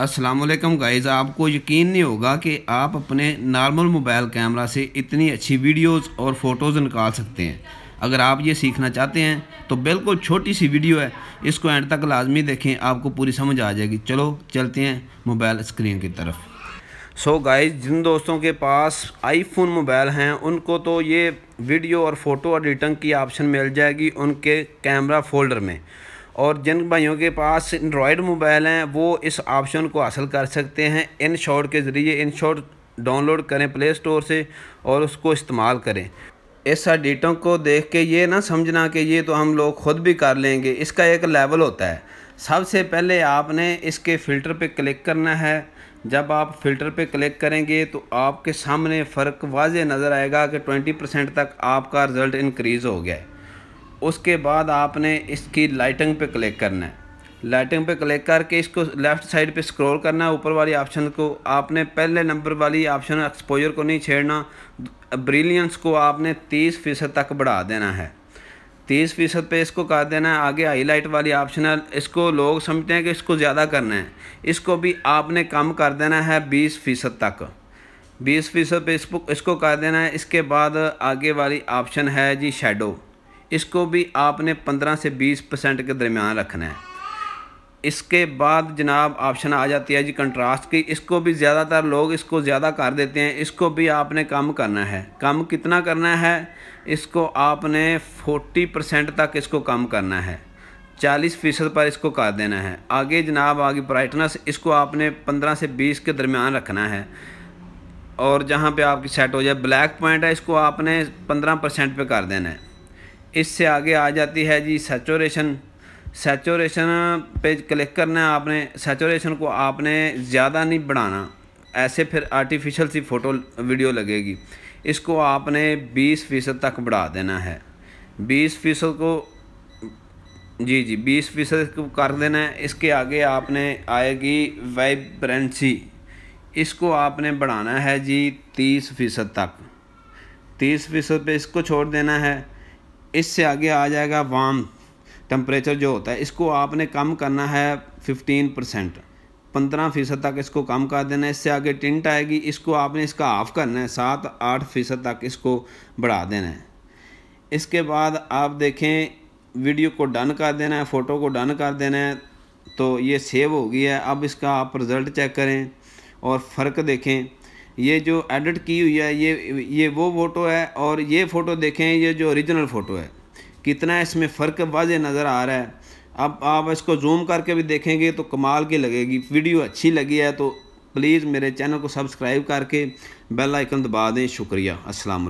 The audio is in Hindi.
असलम गाइज़ आपको यकीन नहीं होगा कि आप अपने नॉर्मल मोबाइल कैमरा से इतनी अच्छी वीडियोस और फ़ोटोज़ निकाल सकते हैं अगर आप ये सीखना चाहते हैं तो बिल्कुल छोटी सी वीडियो है इसको एंड तक लाजमी देखें आपको पूरी समझ आ जाएगी चलो चलते हैं मोबाइल स्क्रीन की तरफ सो so गाइज जिन दोस्तों के पास आईफोन मोबाइल हैं उनको तो ये वीडियो और फ़ोटो एडिटिंग की ऑप्शन मिल जाएगी उनके कैमरा फोल्डर में और जिन भाइयों के पास एंड्रॉयड मोबाइल हैं वो इस ऑप्शन को हासिल कर सकते हैं इन शॉट के ज़रिए इन शॉट डाउनलोड करें प्ले स्टोर से और उसको इस्तेमाल करें इस डेटों को देख के ये ना समझना कि ये तो हम लोग ख़ुद भी कर लेंगे इसका एक लेवल होता है सबसे पहले आपने इसके फ़िल्टर पे क्लिक करना है जब आप फ़िल्टर पे क्लिक करेंगे तो आपके सामने फ़र्क वाज नज़र आएगा कि 20 परसेंट तक आपका रिज़ल्ट इंक्रीज़ हो गया है उसके बाद आपने इसकी लाइटिंग पे क्लिक करना है लाइटिंग पे क्लिक करके इसको लेफ़्ट साइड पे स्क्रॉल करना है ऊपर वाली ऑप्शन को आपने पहले नंबर वाली ऑप्शन एक्सपोजर को नहीं छेड़ना ब्रिलियंस को आपने तीस फ़ीसद तक बढ़ा देना है तीस फ़ीसद पर इसको कर देना है आगे हाईलाइट वाली ऑप्शन है इसको लोग समझते हैं कि इसको ज़्यादा करना है इसको भी आपने कम कर देना है बीस फ़ीसद तक बीस फ़ीसद पर इसको इसको कर देना है इसके बाद आगे वाली ऑप्शन है जी शेडो इसको भी आपने 15 से 20 परसेंट के दरमियान रखना है इसके बाद जनाब ऑप्शन आ जाती है जी कंट्रास्ट की इसको भी ज़्यादातर लोग इसको ज़्यादा कर देते हैं इसको भी आपने कम करना है कम कितना करना है इसको आपने 40 परसेंट तक इसको कम करना है 40 फीसद पर इसको कर देना है आगे जनाब आगे ब्राइटनेस इसको आपने 15 से 20 के दरमियान रखना है और जहाँ पे आपकी सेट हो जाए ब्लैक पॉइंट है इसको आपने 15 परसेंट पर कर देना है इससे आगे आ जाती है जी सेचोरेशन सेचोरेशन पे क्लिक करना है आपने सेचोरेशन को आपने ज़्यादा नहीं बढ़ाना ऐसे फिर आर्टिफिशियल सी फ़ोटो वीडियो लगेगी इसको आपने 20 फ़ीसद तक बढ़ा देना है 20 फ़ीसद को जी जी 20 फीसद को कर देना है इसके आगे आपने आएगी वाइब्रेंसी इसको आपने बढ़ाना है जी 30 फीसद तक 30 फीसद पर इसको छोड़ देना है इससे आगे आ जाएगा वाम टेम्परेचर जो होता है इसको आपने कम करना है फिफ्टीन परसेंट पंद्रह फ़ीसद तक इसको कम कर देना है इससे आगे टिंट आएगी इसको आपने इसका हाफ़ करना है सात आठ फ़ीसद तक इसको बढ़ा देना है इसके बाद आप देखें वीडियो को डन कर देना है फ़ोटो को डन कर देना है तो ये सेव हो गई है अब इसका आप रिज़ल्ट चेक करें और फ़र्क देखें ये जो एडिट की हुई है ये ये वो फ़ोटो है और ये फ़ोटो देखें ये जो ओरिजिनल फ़ोटो है कितना इसमें फ़र्क वाज नज़र आ रहा है अब आप इसको जूम करके भी देखेंगे तो कमाल की लगेगी वीडियो अच्छी लगी है तो प्लीज़ मेरे चैनल को सब्सक्राइब करके बेल आइकन दबा दें शुक्रिया असल